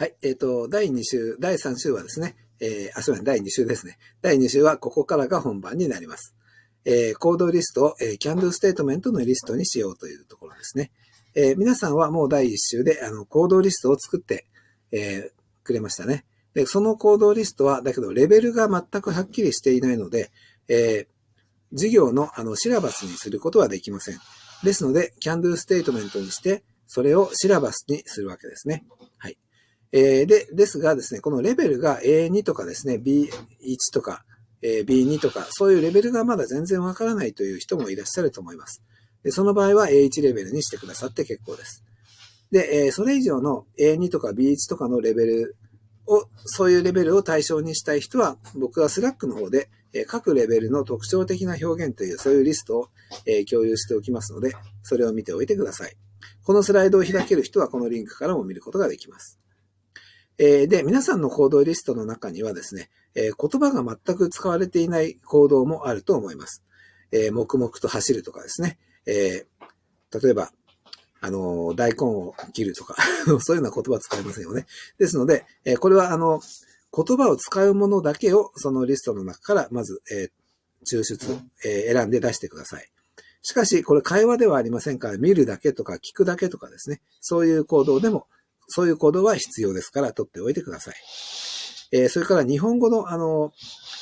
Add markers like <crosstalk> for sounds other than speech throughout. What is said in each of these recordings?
はい。えっ、ー、と、第2週、第3週はですね、えー、あ、すみません、第2週ですね。第2週はここからが本番になります。えー、行動リストを、えー、キャンドゥステートメントのリストにしようというところですね。えー、皆さんはもう第1週で、あの、行動リストを作って、えー、くれましたね。で、その行動リストは、だけど、レベルが全くはっきりしていないので、えー、授業の、あの、シラバスにすることはできません。ですので、キャンドゥステートメントにして、それをシラバスにするわけですね。はい。えー、で、ですがですね、このレベルが A2 とかですね、B1 とか、えー、B2 とか、そういうレベルがまだ全然わからないという人もいらっしゃると思います。でその場合は A1 レベルにしてくださって結構です。で、えー、それ以上の A2 とか B1 とかのレベルを、そういうレベルを対象にしたい人は、僕はスラックの方で、えー、各レベルの特徴的な表現という、そういうリストを、えー、共有しておきますので、それを見ておいてください。このスライドを開ける人は、このリンクからも見ることができます。えー、で、皆さんの行動リストの中にはですね、えー、言葉が全く使われていない行動もあると思います。えー、黙々と走るとかですね、え例えば、あの、大根を切るとか <laughs> そういうような言葉使いませんよね。ですので、えこれはあの、言葉を使うものだけをそのリストの中からまず、え抽出、え選んで出してください。しかし、これ会話ではありませんから、見るだけとか聞くだけとかですね、そういう行動でもそういうードは必要ですから取っておいてください。えー、それから日本語の、あの、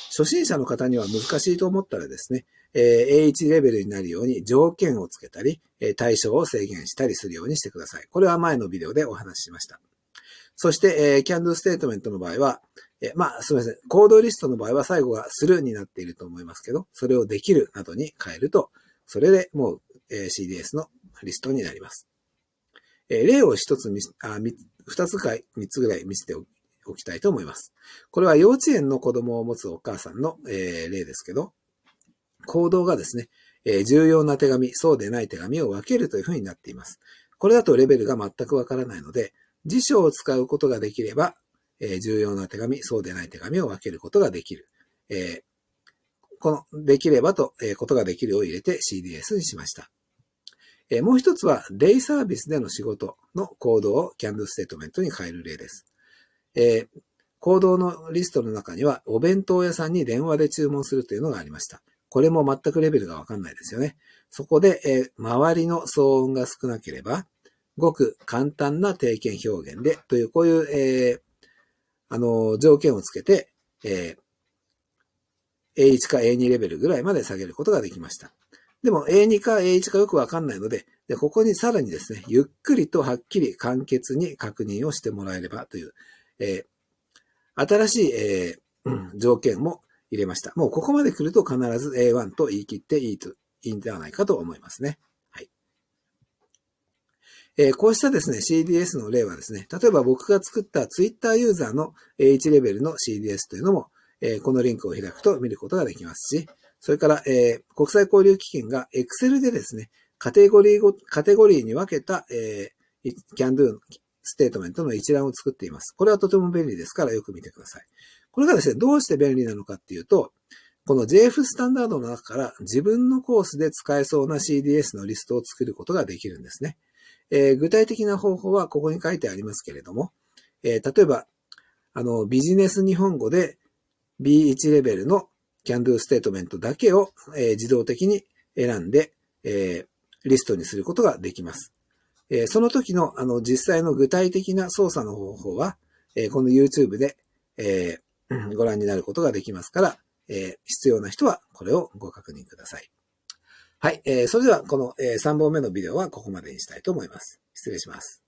初心者の方には難しいと思ったらですね、えー、A1 レベルになるように条件をつけたり、え対象を制限したりするようにしてください。これは前のビデオでお話ししました。そして、えー、キャンド t ステートメントの場合は、えまあ、すみません。行動リストの場合は最後がするになっていると思いますけど、それをできるなどに変えると、それでもう、え CDS のリストになります。え例を一つ見あ、二つか三つぐらい見せておきたいと思います。これは幼稚園の子供を持つお母さんの、え例ですけど、行動がですね、え重要な手紙、そうでない手紙を分けるというふうになっています。これだとレベルが全くわからないので、辞書を使うことができれば、え重要な手紙、そうでない手紙を分けることができる。えー、この、できればと、えことができるを入れて CDS にしました。えもう一つは、デイサービスでの仕事の行動をキャンドゥステートメントに変える例です。えー、行動のリストの中には、お弁当屋さんに電話で注文するというのがありました。これも全くレベルがわかんないですよね。そこで、えー、周りの騒音が少なければ、ごく簡単な定見表現で、という、こういう、えー、あの、条件をつけて、え A1 か A2 レベルぐらいまで下げることができました。でも A2 か A1 かよくわかんないので、で、ここにさらにですね、ゆっくりとはっきり簡潔に確認をしてもらえればという、えー、新しい、えー、条件も入れました。もうここまで来ると必ず A1 と言い切っていいと、いいんではないかと思いますね。はい。えー、こうしたですね、CDS の例はですね、例えば僕が作った Twitter ユーザーの A1 レベルの CDS というのも、えー、このリンクを開くと見ることができますし、それから、えー、国際交流基金が Excel でですね、カテゴリーご、カテゴリーに分けた、えー、can do ステートメントの一覧を作っています。これはとても便利ですからよく見てください。これがですね、どうして便利なのかっていうと、この JF スタンダードの中から自分のコースで使えそうな CDS のリストを作ることができるんですね。えー、具体的な方法はここに書いてありますけれども、えー、例えば、あの、ビジネス日本語で B1 レベルの can do ステートメントだけを、えー、自動的に選んで、えー、リストにすることができます。えー、その時のあの実際の具体的な操作の方法は、えー、この YouTube で、えー、ご覧になることができますから、えー、必要な人はこれをご確認ください。はい、えー、それではこの、えー、3本目のビデオはここまでにしたいと思います。失礼します。